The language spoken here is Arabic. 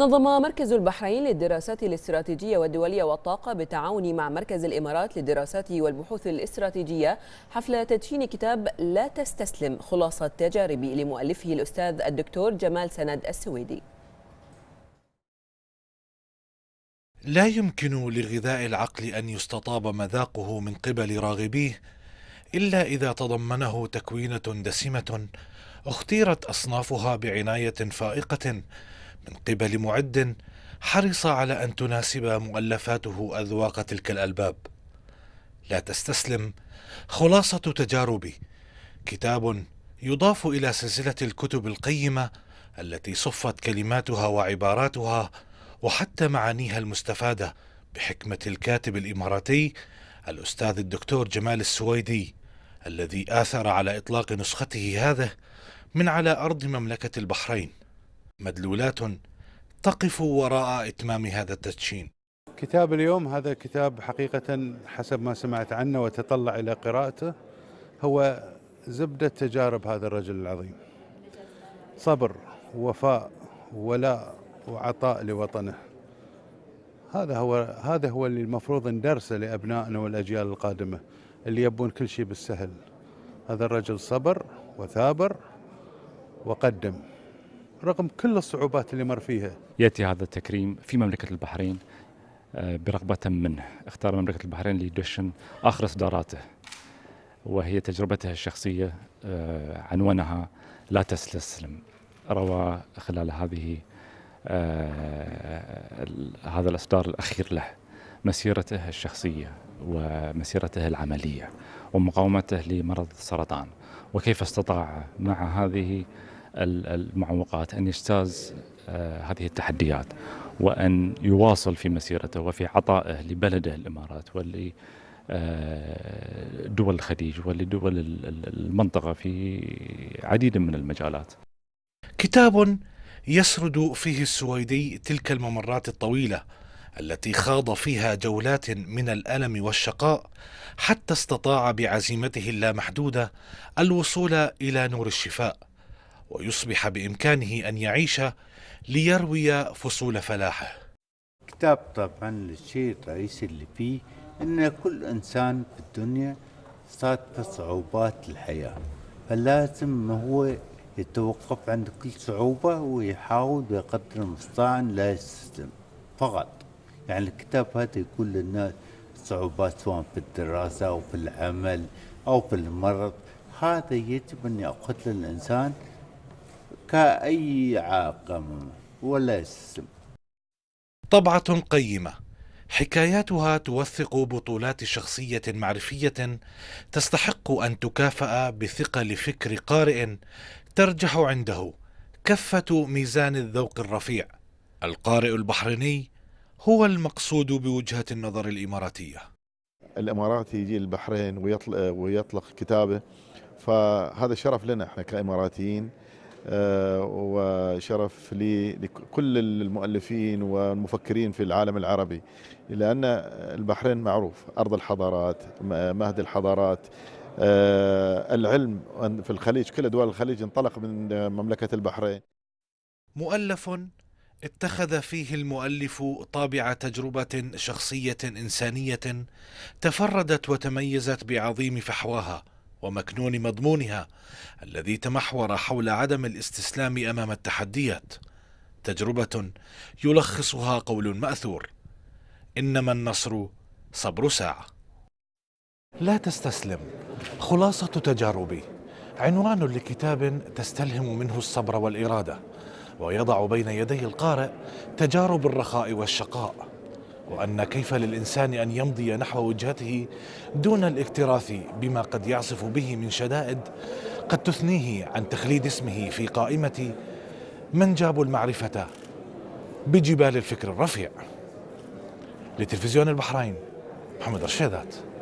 نظم مركز البحرين للدراسات الاستراتيجية والدولية والطاقة بالتعاون مع مركز الإمارات للدراسات والبحوث الاستراتيجية حفل تدشين كتاب لا تستسلم خلاصة تجاربي لمؤلفه الأستاذ الدكتور جمال سند السويدي لا يمكن لغذاء العقل أن يستطاب مذاقه من قبل راغبيه إلا إذا تضمنه تكوينة دسمة اختيرت أصنافها بعناية فائقة من قبل معد حرص على أن تناسب مؤلفاته أذواق تلك الألباب لا تستسلم خلاصة تجاربي كتاب يضاف إلى سلسلة الكتب القيمة التي صفت كلماتها وعباراتها وحتى معانيها المستفادة بحكمة الكاتب الإماراتي الأستاذ الدكتور جمال السويدي الذي آثر على إطلاق نسخته هذه من على أرض مملكة البحرين مدلولات تقف وراء إتمام هذا التدشين كتاب اليوم هذا كتاب حقيقة حسب ما سمعت عنه وتطلع إلى قراءته هو زبدة تجارب هذا الرجل العظيم صبر ووفاء ولاء وعطاء لوطنه هذا هو هذا هو اللي المفروض ندرسه لابنائنا والاجيال القادمه اللي يبون كل شيء بالسهل هذا الرجل صبر وثابر وقدم رغم كل الصعوبات اللي مر فيها يأتي هذا التكريم في مملكة البحرين آه، برغبة منه اختار مملكة البحرين ليدشن آخر إصداراته وهي تجربتها الشخصية آه، عنوانها لا تستسلم روى خلال هذه آه، هذا الإصدار الأخير له مسيرته الشخصية ومسيرته العملية ومقاومته لمرض السرطان وكيف استطاع مع هذه المعوقات أن يجتاز آه، هذه التحديات وأن يواصل في مسيرته وفي عطائه لبلده الإمارات ول آه، دول الخليج ولدول المنطقة في عديد من المجالات كتاب يسرد فيه السويدي تلك الممرات الطويلة التي خاض فيها جولات من الألم والشقاء حتى استطاع بعزيمته اللامحدودة الوصول إلى نور الشفاء ويصبح بإمكانه أن يعيش ليروي فصول فلاحه كتاب طبعا الشيء الرئيسي اللي فيه أن كل إنسان في الدنيا في صعوبات الحياة فلازم هو يتوقف عند كل صعوبة ويحاول بقدر المستطاع لا يستسلم فقط يعني الكتاب هذا يقول للناس صعوبات سواء في الدراسة أو في العمل أو في المرض هذا يجب أن يأخذ للانسان كأي عاقم ولا اسم طبعة قيمة حكاياتها توثق بطولات شخصية معرفية تستحق أن تكافأ بثقل فكر قارئ ترجح عنده كفة ميزان الذوق الرفيع القارئ البحريني هو المقصود بوجهة النظر الإماراتية الإماراتي يجي البحرين ويطلق, ويطلق كتابه فهذا شرف لنا احنا كإماراتيين آه، وشرف لكل المؤلفين والمفكرين في العالم العربي لأن البحرين معروف أرض الحضارات مهد الحضارات آه، العلم في الخليج كل دول الخليج انطلق من مملكة البحرين مؤلف اتخذ فيه المؤلف طابع تجربة شخصية إنسانية تفردت وتميزت بعظيم فحواها ومكنون مضمونها الذي تمحور حول عدم الاستسلام امام التحديات تجربه يلخصها قول ماثور انما النصر صبر ساعه لا تستسلم خلاصه تجاربي عنوان لكتاب تستلهم منه الصبر والاراده ويضع بين يدي القارئ تجارب الرخاء والشقاء وأن كيف للإنسان أن يمضي نحو وجهته دون الاكتراث بما قد يعصف به من شدائد قد تثنيه عن تخليد اسمه في قائمة من جابوا المعرفة بجبال الفكر الرفيع لتلفزيون البحرين محمد رشيدات